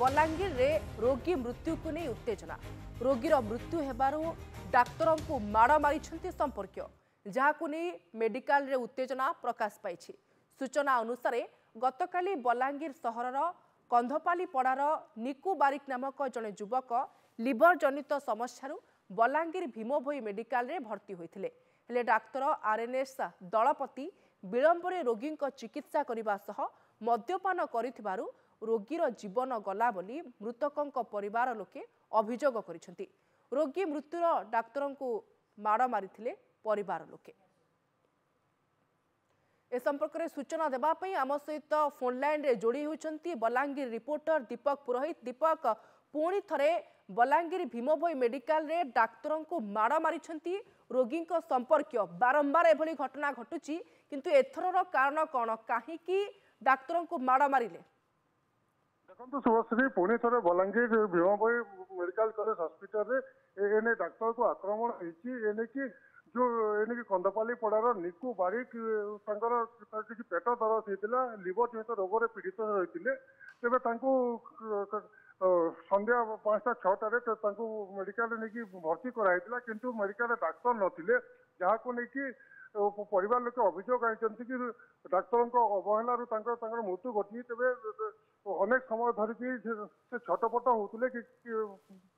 बलाङ्गीरे रोगी मृत्युको नै उत्तेजना रोगी मृत्यु हवार डाक्तरको माड मरि सम्पर्कीय जहाँ कु मेडिकल उत्तेजना प्रकाश पाँच सूचना अनुसार गतकाली बलाङ्गीर सहरर कन्धपापडार निकु बारिक नामक जन जुवक लिभर जनता समस्यु बलाङ्गीर भीमभ मेडिकल भर्ति डाक्तर आरएनएस दलपति विलम्बर रोगी चिकित्सा मद्यपान गरिबार ରୋଗୀର ଜୀବନ ଗଲା ବୋଲି ମୃତକଙ୍କ ପରିବାର ଲୋକେ ଅଭିଯୋଗ କରିଛନ୍ତି ରୋଗୀ ମୃତ୍ୟୁର ଡାକ୍ତରଙ୍କୁ ମାଡ଼ ମାରିଥିଲେ ପରିବାର ଲୋକେ ଏ ସମ୍ପର୍କରେ ସୂଚନା ଦେବା ପାଇଁ ଆମ ସହିତ ଫୋନ୍ ଲାଇନ୍ରେ ଯୋଡ଼ି ହେଉଛନ୍ତି ବଲାଙ୍ଗୀର ରିପୋର୍ଟର ଦୀପକ ପୁରୋହିତ ଦୀପକ ପୁଣି ଥରେ ବଲାଙ୍ଗୀର ଭୀମଭୋଇ ମେଡିକାଲରେ ଡାକ୍ତରଙ୍କୁ ମାଡ଼ ମାରିଛନ୍ତି ରୋଗୀଙ୍କ ସମ୍ପର୍କୀୟ ବାରମ୍ବାର ଏଭଳି ଘଟଣା ଘଟୁଛି କିନ୍ତୁ ଏଥରର କାରଣ କ'ଣ କାହିଁକି ଡାକ୍ତରଙ୍କୁ ମାଡ଼ ମାରିଲେ ଦେଖନ୍ତୁ ଶୁଭଶ୍ରୀ ପୁଣି ଥରେ ବଲାଙ୍ଗୀର ଭୀମଭୋଇ ମେଡିକାଲ କଲେଜ ହସ୍ପିଟାଲରେ ଏନେ ଡାକ୍ତରକୁ ଆକ୍ରମଣ ହେଇଛି ଏନେକି ଯୋଉ ଏନେକି କନ୍ଦପାଲି ପଡ଼ାର ନିକୁ ବାରିକ ତାଙ୍କର କିଛି ପେଟ ଦରଜ ହେଇଥିଲା ଲିଭର ଜନିତ ରୋଗରେ ପୀଡ଼ିତ ରହିଥିଲେ ତେବେ ତାଙ୍କୁ ସନ୍ଧ୍ୟା ପାଞ୍ଚଟା ଛଅଟାରେ ତାଙ୍କୁ ମେଡିକାଲରେ ନେଇକି ଭର୍ତ୍ତି କରାହେଇଥିଲା କିନ୍ତୁ ମେଡିକାଲରେ ଡାକ୍ତର ନଥିଲେ ଯାହାକୁ ନେଇକି ପରିବାର ଲୋକେ ଅଭିଯୋଗ ଆଣିଛନ୍ତି କି ଡାକ୍ତରଙ୍କ ଅବହେଳାରୁ ତାଙ୍କର ତାଙ୍କର ମୃତ୍ୟୁ ଘଟିଛି ତେବେ ଅନେକ ସମୟ ଧରିକି ସେ ଛଟପଟ ହେଉଥିଲେ କି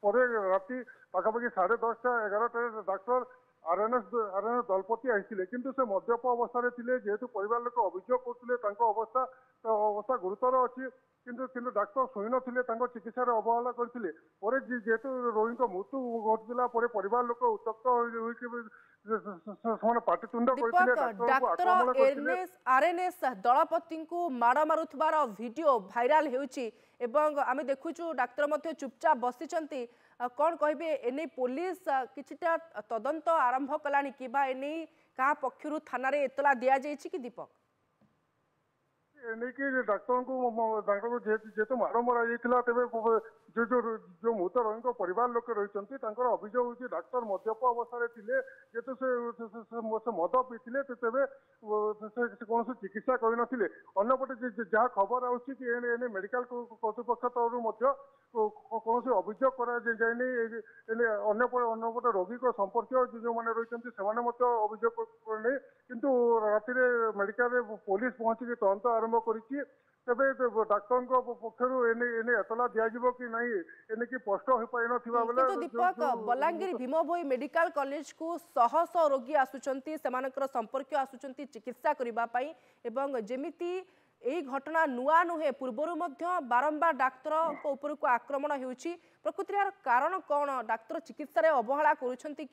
ପରେ ରାତି ପାଖାପାଖି ସାଢ଼େ ଦଶଟା ଏଗାରଟାରେ ଡାକ୍ତର আরএনএস আরএনএস দলপতি আসছিলে কিন্তু সে মদ্যপ অবস্থায় লে যেহেতু পরিবার লোক অভিযোগ করুলে তাঙ্ক অবস্থা অবস্থা গুরুতর অছি কিন্তু কিন্তু ডাক্তার শুই নথিলে তাঙ্ক চিকিৎসার অবহেলা করছিলে পরে যেহেতু রোগীঙ্ক মৃত্যু ঘটুলা পরে পরিবার লোক উত্তপ্ত হয়েকি ଡାକ୍ତର ଏନ୍ଏସ୍ ଆର୍ଏନ୍ଏସ୍ ଦଳପତିଙ୍କୁ ମାଡ଼ ମାରୁଥିବାର ଭିଡ଼ିଓ ଭାଇରାଲ ହେଉଛି ଏବଂ ଆମେ ଦେଖୁଛୁ ଡାକ୍ତର ମଧ୍ୟ ଚୁପଚାପ ବସିଛନ୍ତି କ'ଣ କହିବେ ଏନେଇ ପୋଲିସ କିଛିଟା ତଦନ୍ତ ଆରମ୍ଭ କଲାଣି କିମ୍ବା ଏନେଇ କାହା ପକ୍ଷରୁ ଥାନାରେ ଏତଲା ଦିଆଯାଇଛି କି ଦୀପକ నీకు డాక్టర్కు ତାଙ୍କର ଯେହେତୁ ମାଡ଼ମରା ହେଇଥିଲା ତେବେ ଯୋଉ ଯୋଉ ଯୋଉ ମୃତ ରୋଗୀଙ୍କ ପରିବାର ଲୋକ ରହିଛନ୍ତି ତାଙ୍କର ଅଭିଯୋଗ ହେଉଛି ଡାକ୍ତର ମଦ୍ୟପ ଅବସ୍ଥାରେ ଥିଲେ ଯେହେତୁ ସେ ମଦ ପିଇଥିଲେ ତେବେ ସେ କୌଣସି ଚିକିତ୍ସା କରିନଥିଲେ ଅନ୍ୟପଟେ ଯାହା ଖବର ଆସୁଛି କି ଏନେ ମେଡିକାଲ କର୍ତ୍ତୃପକ୍ଷ ତରଫରୁ ମଧ୍ୟ କୌଣସି ଅଭିଯୋଗ କରାଯାଇନି ହେଲେ ଅନ୍ୟପଟେ ଅନ୍ୟପଟେ ରୋଗୀଙ୍କ ସମ୍ପର୍କୀୟ ଯେଉଁମାନେ ରହିଛନ୍ତି ସେମାନେ ମଧ୍ୟ ଅଭିଯୋଗ କରିନି କିନ୍ତୁ ରାତିରେ ମେଡିକାଲରେ ପୋଲିସ ପହଞ୍ଚିକି ତଦନ୍ତ ଆରମ୍ଭ ଆରମ୍ଭ କରିଛି ତେବେ ଡାକ୍ତରଙ୍କ ପକ୍ଷରୁ ଏନେ ଏନେ ଏତଲା ଦିଆଯିବ କି ନାହିଁ ଏନେକି ସ୍ପଷ୍ଟ ହୋଇପାରିନଥିବା ବେଳେ ଦୀପକ ବଲାଙ୍ଗୀର ଭୀମଭୋଇ ମେଡିକାଲ କଲେଜକୁ ଶହ ଶହ ରୋଗୀ ଆସୁଛନ୍ତି ସେମାନଙ୍କର ସମ୍ପର୍କୀୟ ଆସୁଛନ୍ତି ଚିକିତ୍ସା କରିବା ପାଇଁ ଏବଂ ଯେମିତି এই ঘটনা নূয়া নুহে পূর্বর মধ্য বারম্বার ডাক্তর উপরক আক্রমণ হচ্ছে প্রকৃতির আর কারণ কণ ডাক্তার চিকিৎসার অবহেলা করছেন কি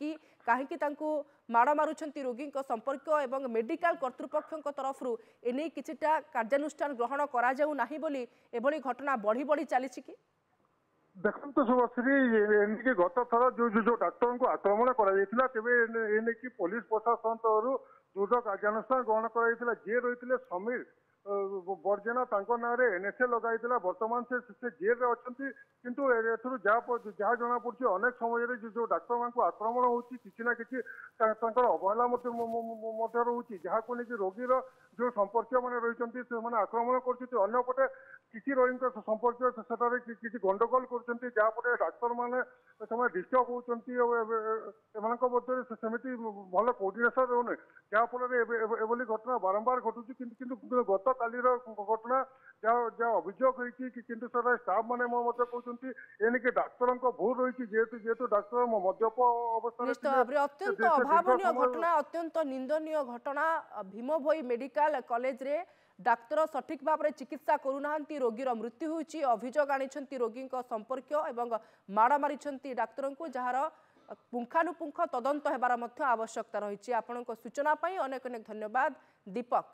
কী তাঁকু মাড় মারুচ্ছেন রোগী সম্পর্ক এবং মেডিকাল কর্তৃপক্ষ তরফর এনে কিছুটা কার্যানুষ্ঠান গ্রহণ করা যাও না বলে এভাবে ঘটনা বড়ি বড়ি চালছে কি ଦେଖନ୍ତୁ ଶୁଭଶ୍ରୀ ଏମିତିକି ଗତ ডাক্তর ଯୋଉ ଯୋଉ ଡାକ୍ତରଙ୍କୁ ଆକ୍ରମଣ କରାଯାଇଥିଲା ତେବେ ଏ ନେଇକି ପୋଲିସ ପ୍ରଶାସନ ତରଫରୁ ଦୃଢ଼ କାର୍ଯ୍ୟାନୁଷ୍ଠାନ ଗ୍ରହଣ କରାଯାଇଥିଲା ଯିଏ ରହିଥିଲେ ସମୀର ବର୍ଜେନା ତାଙ୍କ ନାଁରେ ଏନ୍ଏସ୍ଏ ଲଗାଇଥିଲା ବର୍ତ୍ତମାନ ସେ ଜେଲ୍ରେ ଅଛନ୍ତି କିନ୍ତୁ ଏଥିରୁ ଯାହା ଯାହା ଜଣାପଡ଼ୁଛି ଅନେକ ସମୟରେ ଯେଉଁ ଡାକ୍ତରମାନଙ୍କୁ ଆକ୍ରମଣ ହେଉଛି କିଛି ନା କିଛି ତାଙ୍କର ଅବହେଳା ମଧ୍ୟ ମଧ୍ୟ ରହୁଛି ଯାହାକୁ ନେଇକି ରୋଗୀର ଯେଉଁ ସମ୍ପର୍କୀୟମାନେ ରହିଛନ୍ତି ସେମାନେ ଆକ୍ରମଣ କରୁଛନ୍ତି ଅନ୍ୟପଟେ କିଛି ରୋଗୀଙ୍କ ସମ୍ପର୍କୀୟ ସେଠାରେ କିଛି ଗଣ୍ଡଗୋଳ କରୁଛନ୍ତି ଯାହାଫଳରେ ଡାକ୍ତରମାନେ ସେମାନେ ଡିଷ୍ଟର୍ବ ହେଉଛନ୍ତି ଆଉ ଏମାନଙ୍କ ମଧ୍ୟରେ ସେମିତି ଭଲ କୋର୍ଡିନେସନ ରହୁନି ଯାହାଫଳରେ ଏଭଳି ଘଟଣା ବାରମ୍ବାର ଘଟୁଛି କିନ୍ତୁ କିନ୍ତୁ ଗତକାଲିର जहाँ अभियोग होती किंतु सर स्टाफ मैंने कहते एनिके डाक्तर भूल रही जेहेतु जेहेतु डाक्तर मद्यप अवस्था अत्यंत अभावन घटना अत्यंत निंदनीय घटना भीमभोई मेडिकल कॉलेज रे ডাক্তার সঠিক ভাবে চিকিৎসা করু না রোগীর মৃত্যু হয়েছে অভিযোগ আনিছেন রোগী সম্পর্কীয় এবং মাড় মারিছেন ডাক্তার যার পুঙ্খানুপুঙ্খ তদন্ত হবার মধ্য আবশ্যকতা রয়েছে আপনার সূচনা অনেক অনেক ধন্যবাদ দীপক